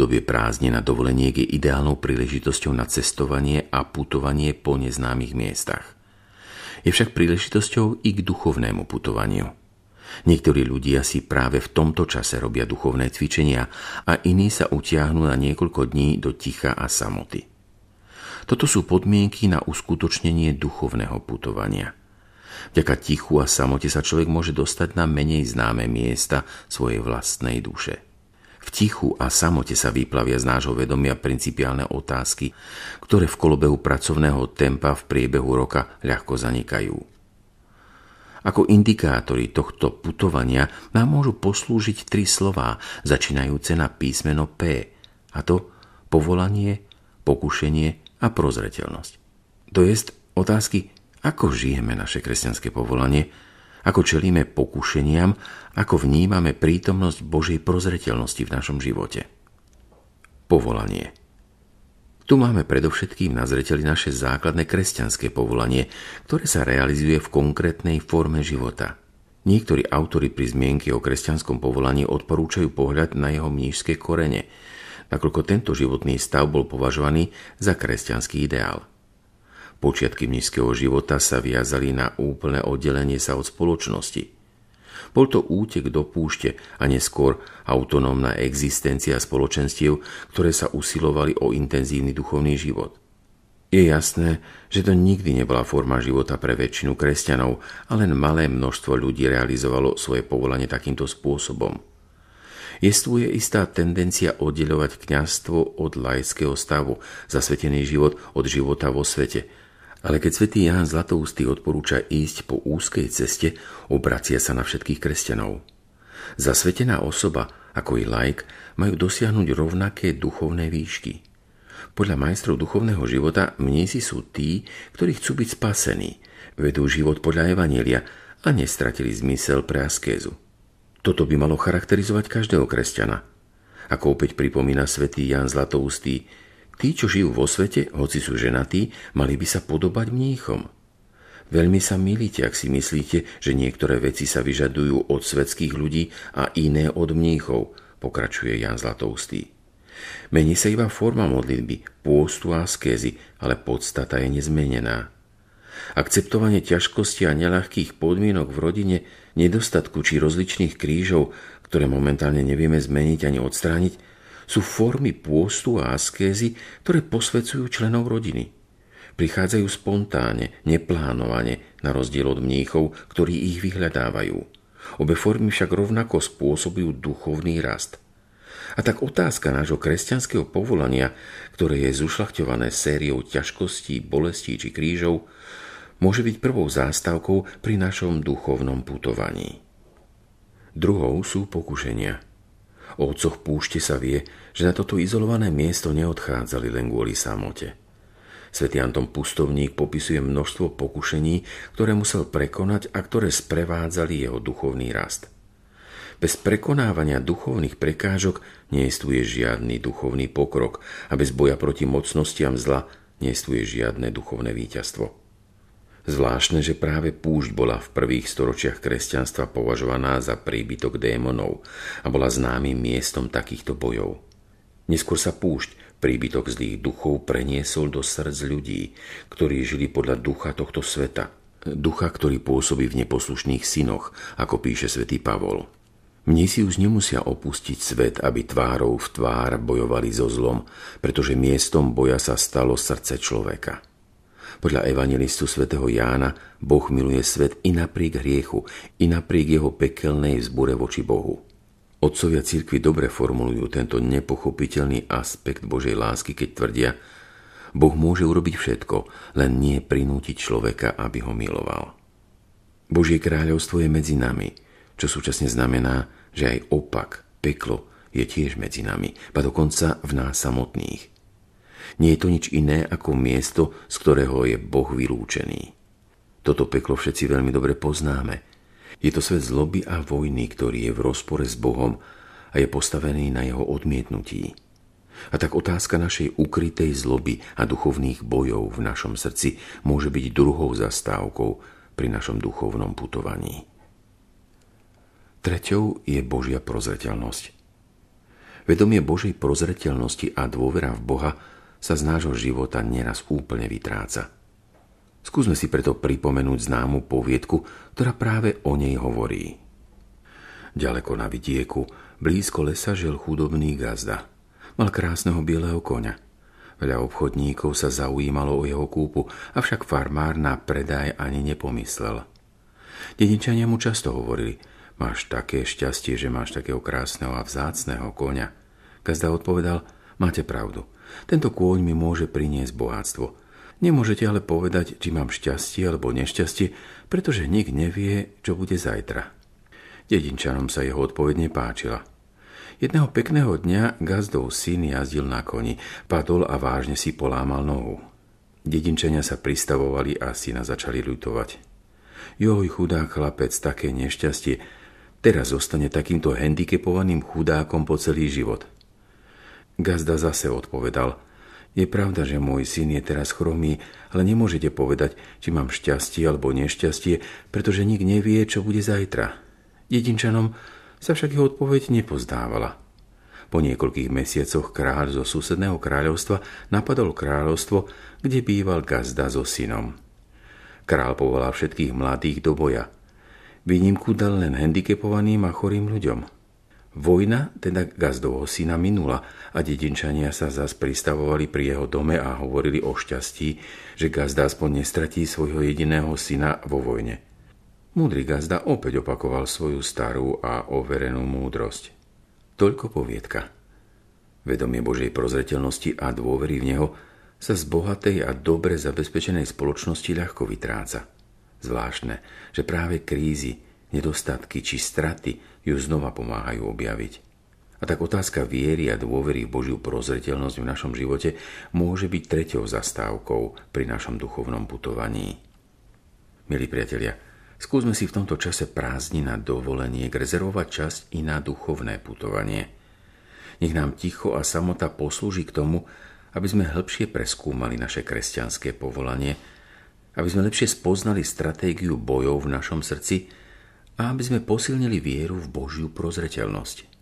Obdobie prázdne na dovoleniek je ideálnou príležitosťou na cestovanie a putovanie po neznámych miestach. Je však príležitosťou i k duchovnému putovaniu. Niektorí ľudia si práve v tomto čase robia duchovné cvičenia a iní sa utiahnú na niekoľko dní do ticha a samoty. Toto sú podmienky na uskutočnenie duchovného putovania. Vďaka tichu a samote sa človek môže dostať na menej známe miesta svojej vlastnej duše. V tichu a samote sa vyplavia z nášho vedomia principiálne otázky, ktoré v kolobehu pracovného tempa v priebehu roka ľahko zanikajú. Ako indikátory tohto putovania nám môžu poslúžiť tri slová, začínajúce na písmeno P, a to povolanie, pokušenie a prozreteľnosť. To jest otázky, ako žijeme naše kresťanské povolanie, ako čelíme pokušeniam, ako vnímame prítomnosť Božej prozretelnosti v našom živote. Povolanie Tu máme predovšetkým na zreteli naše základné kresťanské povolanie, ktoré sa realizuje v konkrétnej forme života. Niektorí autory pri zmienke o kresťanskom povolaní odporúčajú pohľad na jeho mnížské korene, nakoľko tento životný stav bol považovaný za kresťanský ideál. Počiatky mnízkeho života sa viazali na úplné oddelenie sa od spoločnosti. Bol to útek do púšte a neskôr autonómna existencia spoločenstiev, ktoré sa usilovali o intenzívny duchovný život. Je jasné, že to nikdy nebola forma života pre väčšinu kresťanov a len malé množstvo ľudí realizovalo svoje povolanie takýmto spôsobom. Jestvuje istá tendencia oddeľovať kniazstvo od laického stavu, zasvetený život od života vo svete – ale keď svätý Ján Zlatoustý odporúča ísť po úzkej ceste, obracia sa na všetkých kresťanov. Zasvetená osoba, ako i laik, majú dosiahnuť rovnaké duchovné výšky. Podľa majstrov duchovného života mnísi sú tí, ktorí chcú byť spasení, vedú život podľa Evanielia a nestratili zmysel pre askézu. Toto by malo charakterizovať každého kresťana. Ako opäť pripomína svätý Ján Zlatoustý, Tí, čo žijú vo svete, hoci sú ženatí, mali by sa podobať mníchom. Veľmi sa milíte, ak si myslíte, že niektoré veci sa vyžadujú od svetských ľudí a iné od mníchov, pokračuje Jan Zlatoustý. Mení sa iba forma modlitby, pôstu a skézy, ale podstata je nezmenená. Akceptovanie ťažkosti a neľahkých podmienok v rodine, nedostatku či rozličných krížov, ktoré momentálne nevieme zmeniť ani odstrániť, sú formy pôstu a askézy, ktoré posvedcujú členov rodiny. Prichádzajú spontáne, neplánovane, na rozdiel od mníchov, ktorí ich vyhľadávajú. Obe formy však rovnako spôsobujú duchovný rast – a tak otázka nášho kresťanského povolania, ktoré je zušľachtované sériou ťažkostí, bolestí či krížov, môže byť prvou zástavkou pri našom duchovnom putovaní. Druhou sú pokušenia – O otcoch púšte sa vie, že na toto izolované miesto neodchádzali len kvôli samote. Svetý Anton Pustovník popisuje množstvo pokušení, ktoré musel prekonať a ktoré sprevádzali jeho duchovný rast. Bez prekonávania duchovných prekážok neistuje žiadny duchovný pokrok a bez boja proti mocnostiam zla neestuje žiadne duchovné víťazstvo. Zvláštne, že práve púšť bola v prvých storočiach kresťanstva považovaná za príbytok démonov a bola známym miestom takýchto bojov. Neskôr sa púšť, príbytok zlých duchov, preniesol do srdc ľudí, ktorí žili podľa ducha tohto sveta. Ducha, ktorý pôsobí v neposlušných synoch, ako píše svätý Pavol. Mne si už nemusia opustiť svet, aby tvárou v tvár bojovali so zlom, pretože miestom boja sa stalo srdce človeka. Podľa evangelistu svätého Jána Boh miluje svet i napriek hriechu, i napriek jeho pekelnej vzbure voči Bohu. Otcovia cirkvi dobre formulujú tento nepochopiteľný aspekt Božej lásky, keď tvrdia, Boh môže urobiť všetko, len nie prinútiť človeka, aby ho miloval. Božie kráľovstvo je medzi nami, čo súčasne znamená, že aj opak, peklo, je tiež medzi nami, pa dokonca v nás samotných. Nie je to nič iné ako miesto, z ktorého je Boh vylúčený. Toto peklo všetci veľmi dobre poznáme. Je to svet zloby a vojny, ktorý je v rozpore s Bohom a je postavený na jeho odmietnutí. A tak otázka našej ukrytej zloby a duchovných bojov v našom srdci môže byť druhou zastávkou pri našom duchovnom putovaní. Treťou je Božia prozreteľnosť. Vedomie Božej prozreteľnosti a dôvera v Boha sa z nášho života nieraz úplne vytráca. Skúsme si preto pripomenúť známu poviedku, ktorá práve o nej hovorí. Ďaleko na vidieku, blízko lesa žil chudobný gazda. Mal krásneho bieleho koňa. Veľa obchodníkov sa zaujímalo o jeho kúpu, avšak farmár na predaj ani nepomyslel. Dedičania mu často hovorili, máš také šťastie, že máš takého krásneho a vzácného koňa. Gazda odpovedal, máte pravdu – tento kôň mi môže priniesť bohatstvo. Nemôžete ale povedať, či mám šťastie alebo nešťastie, pretože nik nevie, čo bude zajtra. Dedinčanom sa jeho odpovedne páčila. Jedného pekného dňa gazdov syn jazdil na koni, padol a vážne si polámal nohu. Dedinčania sa pristavovali a syna začali ľutovať. Joj, chudá chlapec, také nešťastie. Teraz zostane takýmto handicapovaným chudákom po celý život – Gazda zase odpovedal – je pravda, že môj syn je teraz chromý, ale nemôžete povedať, či mám šťastie alebo nešťastie, pretože nik nevie, čo bude zajtra. Jedinčanom sa však jeho odpoveď nepozdávala. Po niekoľkých mesiacoch kráľ zo susedného kráľovstva napadol kráľovstvo, kde býval gazda so synom. Král povolal všetkých mladých do boja. Výnimku dal len handikepovaným a chorým ľuďom – Vojna teda gazdovho syna minula a dedinčania sa zas pristavovali pri jeho dome a hovorili o šťastí, že gazda aspoň nestratí svojho jediného syna vo vojne. Múdry gazda opäť opakoval svoju starú a overenú múdrosť. Toľko poviedka. Vedomie Božej prozretelnosti a dôvery v Neho sa z bohatej a dobre zabezpečenej spoločnosti ľahko vytráca. Zvláštne, že práve krízy – nedostatky či straty ju znova pomáhajú objaviť. A tak otázka viery a dôvery v Božiu prozreteľnosť v našom živote môže byť treťou zastávkou pri našom duchovnom putovaní. Milí priatelia, skúsme si v tomto čase prázdni na dovolenie rezervovať časť i na duchovné putovanie. Nech nám ticho a samota poslúži k tomu, aby sme hĺbšie preskúmali naše kresťanské povolanie, aby sme lepšie spoznali stratégiu bojov v našom srdci, a aby sme posilnili vieru v Božiu prozreteľnosť.